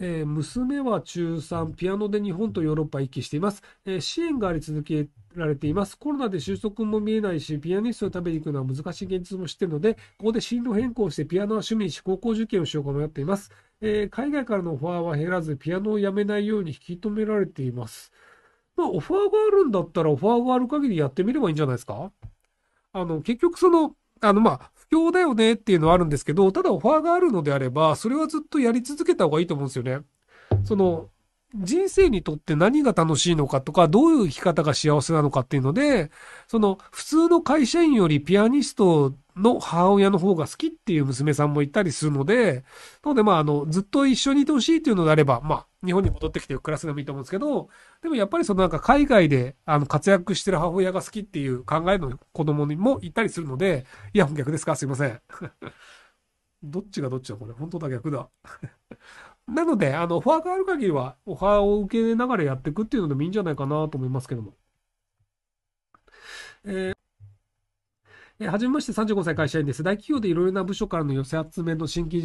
えー、娘は中3、ピアノで日本とヨーロッパ行きしています。えー、支援があり続けられています。コロナで収束も見えないし、ピアニストを食べに行くのは難しい現実も知っているので、ここで進路変更してピアノは趣味にし、高校受験をしようか迷っています。えー、海外からのオファーは減らず、ピアノをやめないように引き止められています。まあ、オファーがあるんだったら、オファーがある限りやってみればいいんじゃないですかあの、結局その、あの、まあ、不況だよねっていうのはあるんですけど、ただオファーがあるのであれば、それはずっとやり続けた方がいいと思うんですよね。その、人生にとって何が楽しいのかとか、どういう生き方が幸せなのかっていうので、その普通の会社員よりピアニストの母親の方が好きっていう娘さんもいたりするので、なのでまああの、ずっと一緒にいてほしいっていうのであれば、まあ、日本に戻ってきて暮らすでもいいと思うんですけど、でもやっぱりそのなんか海外であの活躍してる母親が好きっていう考えの子供にもいたりするので、いや、逆ですかすいません。どっちがどっちだこれ。本当だ、逆だ。なので、あの、オファーがある限りは、オファーを受けながらやっていくっていうのでもいいんじゃないかなと思いますけども。えーえはじめまして35歳会社員です。大企業でいろいろな部署からの寄せ集めの新規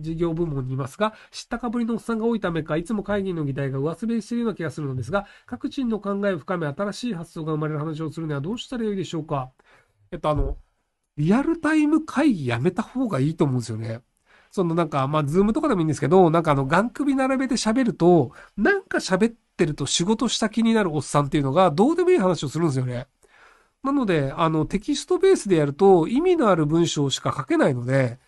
事業部門にいますが、知ったかぶりのおっさんが多いためか、いつも会議の議題が上滑りしているような気がするのですが、各チームの考えを深め、新しい発想が生まれる話をするにはどうしたらよいでしょうか。えっと、あの、リアルタイム会議やめた方がいいと思うんですよね。そのなんか、まあ、ズームとかでもいいんですけど、なんかあの、眼首並べて喋ると、なんか喋ってると仕事した気になるおっさんっていうのが、どうでもいい話をするんですよね。なので、あの、テキストベースでやると、意味のある文章しか書けないので、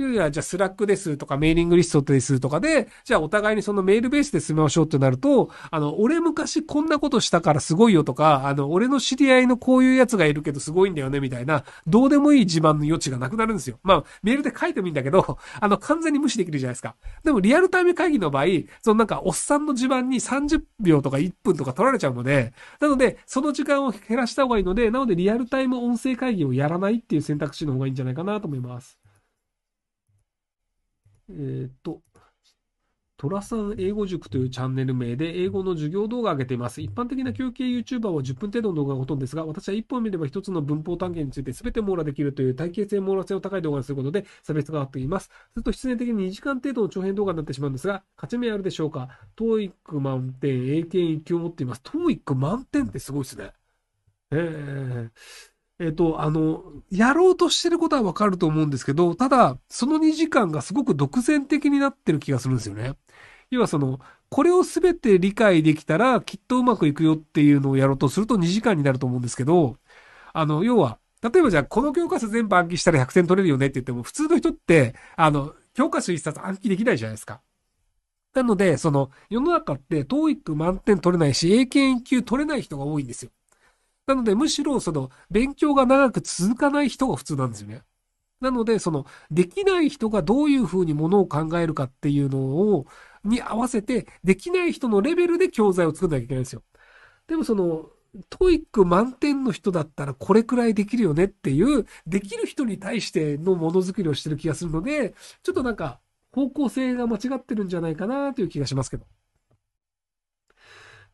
いやいや、じゃあスラックですとかメーリングリストですとかで、じゃあお互いにそのメールベースで済ましょうってなると、あの、俺昔こんなことしたからすごいよとか、あの、俺の知り合いのこういうやつがいるけどすごいんだよねみたいな、どうでもいい自慢の余地がなくなるんですよ。まあ、メールで書いてもいいんだけど、あの、完全に無視できるじゃないですか。でもリアルタイム会議の場合、そのなんかおっさんの自慢に30秒とか1分とか取られちゃうので、なので、その時間を減らした方がいいので、なのでリアルタイム音声会議をやらないっていう選択肢の方がいいんじゃないかなと思います。えっ、と、トラさん英語塾というチャンネル名で英語の授業動画を上げています。一般的な休憩 YouTuber は10分程度の動画がほとんどですが、私は1本見れば1つの文法単元について全て網羅できるという体系性網羅性の高い動画にすることで差別が合っています。すると必然的に2時間程度の長編動画になってしまうんですが、勝ち目あるでしょうか ?TOEIC 満点、英検1級を持っています。TOEIC 満点ってすごいですね。えーえっと、あの、やろうとしてることはわかると思うんですけど、ただ、その2時間がすごく独善的になってる気がするんですよね。要はその、これを全て理解できたら、きっとうまくいくよっていうのをやろうとすると2時間になると思うんですけど、あの、要は、例えばじゃあ、この教科書全部暗記したら100点取れるよねって言っても、普通の人って、あの、教科書1冊暗記できないじゃないですか。なので、その、世の中って、TOEIC 満点取れないし、英検1級取れない人が多いんですよ。なので、むしろその、勉強が長く続かない人が普通なんですよね。なので、その、できない人がどういうふうにものを考えるかっていうのを、に合わせて、できない人のレベルで教材を作んなきゃいけないんですよ。でもその、トイック満点の人だったらこれくらいできるよねっていう、できる人に対してのものづくりをしてる気がするので、ちょっとなんか、方向性が間違ってるんじゃないかなという気がしますけど。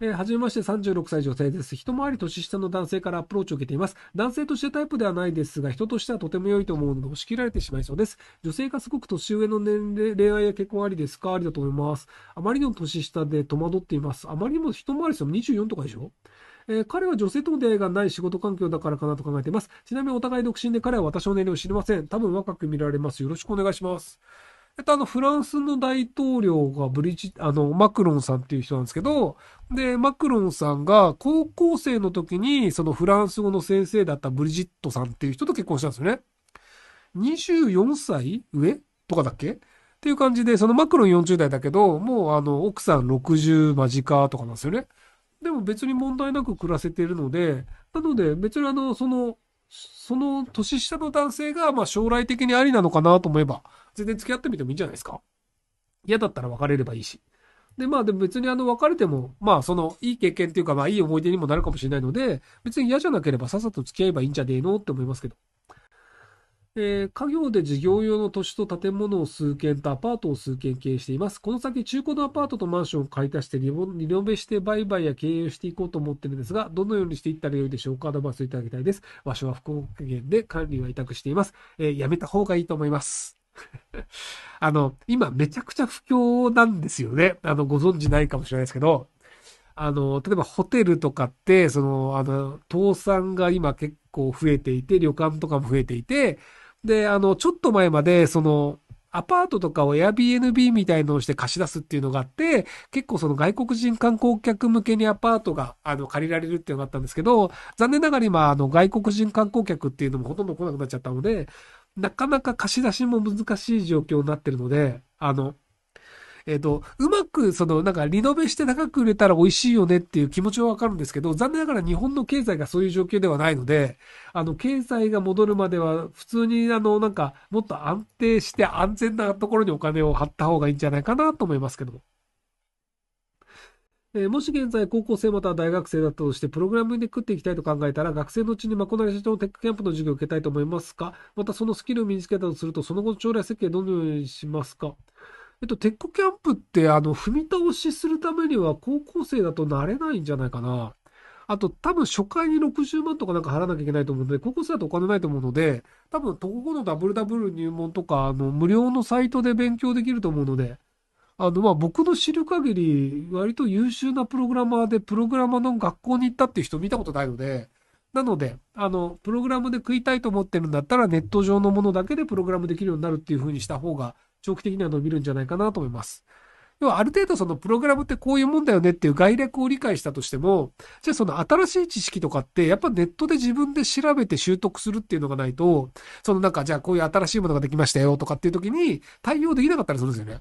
えー、はじめまして36歳女性です。一回り年下の男性からアプローチを受けています。男性としてタイプではないですが、人としてはとても良いと思うので、押し切られてしまいそうです。女性がすごく年上の年齢、恋愛や結婚ありですかありだと思います。あまりの年下で戸惑っています。あまりにも一回りしても24とかでしょえー、彼は女性との出会いがない仕事環境だからかなと考えています。ちなみにお互い独身で彼は私の年齢を知りません。多分若く見られます。よろしくお願いします。えっと、あの、フランスの大統領がブリジ、あの、マクロンさんっていう人なんですけど、で、マクロンさんが高校生の時に、そのフランス語の先生だったブリジットさんっていう人と結婚したんですよね。24歳上とかだっけっていう感じで、そのマクロン40代だけど、もうあの、奥さん60間近とかなんですよね。でも別に問題なく暮らせているので、なので別にあの、その、その年下の男性が、まあ将来的にありなのかなと思えば、全然付き合ってみてもいいんじゃないですか。嫌だったら別れればいいし。で、まあでも別にあの別れても、まあそのいい経験っていうかまあいい思い出にもなるかもしれないので、別に嫌じゃなければさっさと付き合えばいいんじゃねえのって思いますけど。えー、家業で事業用の土地と建物を数軒とアパートを数軒経営しています。この先、中古のアパートとマンションを買い足してリノベして売買や経営していこうと思ってるんですが、どのようにしていったらよいでしょうかアドバイスいただきたいです。場所は福岡県で管理は委託しています。えー、やめた方がいいと思います。あの、今めちゃくちゃ不況なんですよね。あの、ご存知ないかもしれないですけど、あの、例えばホテルとかって、その、あの、倒産が今結構増えていて、旅館とかも増えていて、で、あの、ちょっと前まで、その、アパートとかを Airbnb みたいのをして貸し出すっていうのがあって、結構その外国人観光客向けにアパートが、あの、借りられるっていうのがあったんですけど、残念ながら今、あの、外国人観光客っていうのもほとんど来なくなっちゃったので、なかなか貸し出しも難しい状況になってるので、あの、えっ、と、うまく、その、なんか、リノベして高く売れたら美味しいよねっていう気持ちはわかるんですけど、残念ながら日本の経済がそういう状況ではないので、あの、経済が戻るまでは、普通に、あの、なんか、もっと安定して安全なところにお金を張った方がいいんじゃないかなと思いますけども。えー、もし現在高校生または大学生だったとして、プログラムで食っていきたいと考えたら、学生のうちにマコナリ社長のテックキャンプの授業を受けたいと思いますかまたそのスキルを身につけたとすると、その後の将来設計どのようにしますかえっと、テックキャンプって、あの、踏み倒しするためには高校生だとなれないんじゃないかな。あと、多分初回に60万とかなんか払わなきゃいけないと思うので、高校生だとお金ないと思うので、多分、とここのダダブルブル入門とか、あの、無料のサイトで勉強できると思うので、あの、まあ、僕の知る限り、割と優秀なプログラマーで、プログラマーの学校に行ったっていう人見たことないので、なので、あの、プログラムで食いたいと思ってるんだったら、ネット上のものだけでプログラムできるようになるっていう風にした方が、長期的には伸びるんじゃないかなと思います。要はある程度そのプログラムってこういうもんだよねっていう概略を理解したとしても、じゃあその新しい知識とかって、やっぱネットで自分で調べて習得するっていうのがないと、そのなんかじゃあこういう新しいものができましたよとかっていう時に対応できなかったりするんですよね。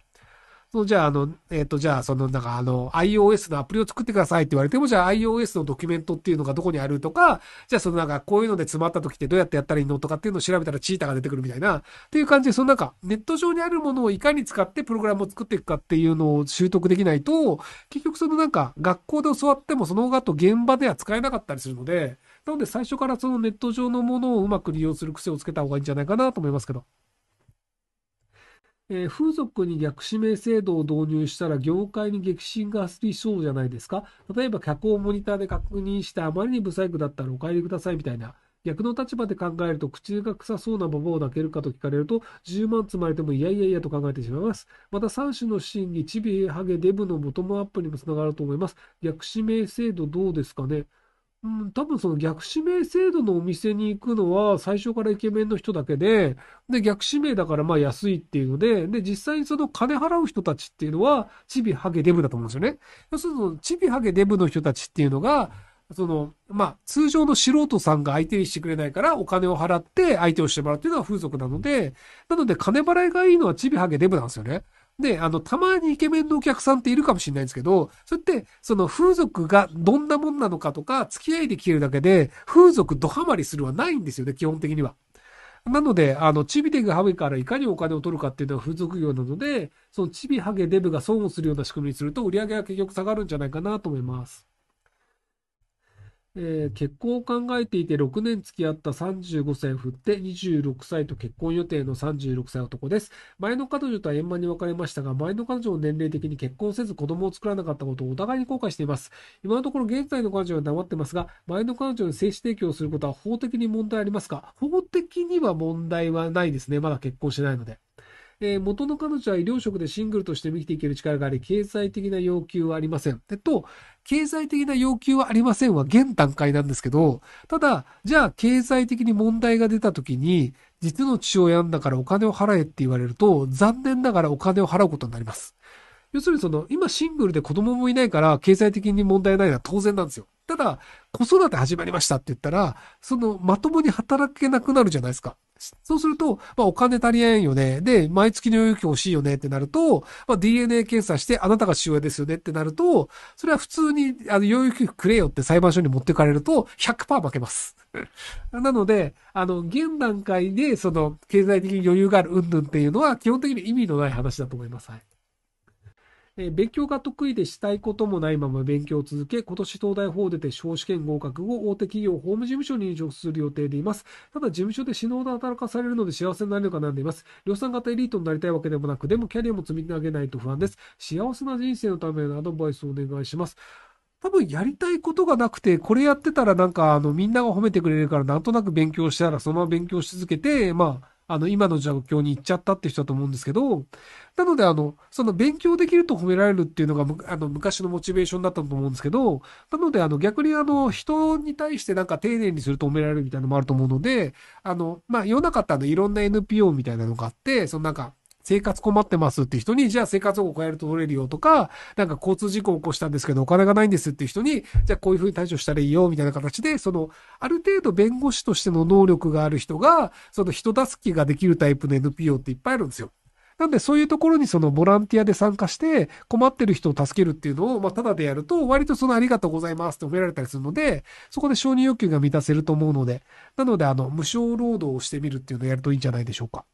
そのじゃあ、あの、えっ、ー、と、じゃあ、その、なんか、あの、iOS のアプリを作ってくださいって言われても、じゃあ iOS のドキュメントっていうのがどこにあるとか、じゃあ、そのなんか、こういうので詰まった時ってどうやってやったらいいのとかっていうのを調べたらチーターが出てくるみたいな、っていう感じで、そのなんか、ネット上にあるものをいかに使ってプログラムを作っていくかっていうのを習得できないと、結局そのなんか、学校で教わってもその後現場では使えなかったりするので、なので最初からそのネット上のものをうまく利用する癖をつけた方がいいんじゃないかなと思いますけど。えー、風俗に逆指名制度を導入したら業界に激震が走りそうじゃないですか例えば客をモニターで確認してあまりに不細工だったらお帰りくださいみたいな。逆の立場で考えると口が臭そうなババを泣けるかと聞かれると10万積まれてもいやいやいやと考えてしまいます。また3種の審議、チビ、ハゲ、デブのボトムアップにもつながると思います。逆指名制度どうですかねうん、多分その逆指名制度のお店に行くのは最初からイケメンの人だけで、で逆指名だからまあ安いっていうので、で実際にその金払う人たちっていうのはチビハゲデブだと思うんですよね。要するにチビハゲデブの人たちっていうのが、その、まあ通常の素人さんが相手にしてくれないからお金を払って相手をしてもらうっていうのは風俗なので、なので金払いがいいのはチビハゲデブなんですよね。で、あの、たまにイケメンのお客さんっているかもしれないんですけど、それって、その風俗がどんなもんなのかとか、付き合いで消えるだけで、風俗ドハマりするはないんですよね、基本的には。なので、あの、チビデグハゲからいかにお金を取るかっていうのは風俗業なので、そのチビハゲデブが損をするような仕組みにすると、売り上げは結局下がるんじゃないかなと思います。えー、結婚を考えていて6年付き合った35歳振って26歳と結婚予定の36歳男です。前の彼女とは円満に別れましたが、前の彼女を年齢的に結婚せず子供を作らなかったことをお互いに後悔しています。今のところ現在の彼女は黙ってますが、前の彼女に精子提供することは法的に問題ありますか法的には問題はないですね。まだ結婚してないので。えー、元の彼女は医療職でシングルとして生きていける力があり、経済的な要求はありません。えっと、経済的な要求はありませんは現段階なんですけど、ただ、じゃあ経済的に問題が出た時に、実の父親なんだからお金を払えって言われると、残念ながらお金を払うことになります。要するにその、今シングルで子供もいないから経済的に問題ないのは当然なんですよ。ただ、子育て始まりましたって言ったら、その、まともに働けなくなるじゃないですか。そうすると、まあ、お金足りえんよね。で、毎月の有給欲しいよねってなると、まあ、DNA 検査して、あなたが父親ですよねってなると、それは普通に、あの、有給くれよって裁判所に持ってかれると100、100%負けます。なので、あの、現段階で、その、経済的に余裕があるうんぬんっていうのは、基本的に意味のない話だと思います。はい。えー、勉強が得意でしたいこともないまま勉強を続け、今年東大法を出て小試験合格後、大手企業法務事務所に入場する予定でいます。ただ事務所で死ぬほど働かされるので幸せになれるか悩んでいます。量産型エリートになりたいわけでもなく、でもキャリアも積み上げないと不安です。幸せな人生のためのアドバイスをお願いします。多分やりたいことがなくて、これやってたらなんかあのみんなが褒めてくれるからなんとなく勉強したらそのまま勉強し続けて、まああの、今の状況に行っちゃったって人だと思うんですけど、なので、あの、その勉強できると褒められるっていうのが、あの、昔のモチベーションだったと思うんですけど、なので、あの、逆にあの、人に対してなんか丁寧にすると褒められるみたいなのもあると思うので、あの、まあ、世の中ってあの、いろんな NPO みたいなのがあって、そのなんか、生活困ってますっていう人に、じゃあ生活保護変えると取れるよとか、なんか交通事故を起こしたんですけどお金がないんですっていう人に、じゃあこういうふうに対処したらいいよみたいな形で、その、ある程度弁護士としての能力がある人が、その人助けができるタイプの NPO っていっぱいあるんですよ。なんでそういうところにそのボランティアで参加して困ってる人を助けるっていうのを、まあ、ただでやると割とそのありがとうございますって褒められたりするので、そこで承認欲求が満たせると思うので、なのであの、無償労働をしてみるっていうのをやるといいんじゃないでしょうか。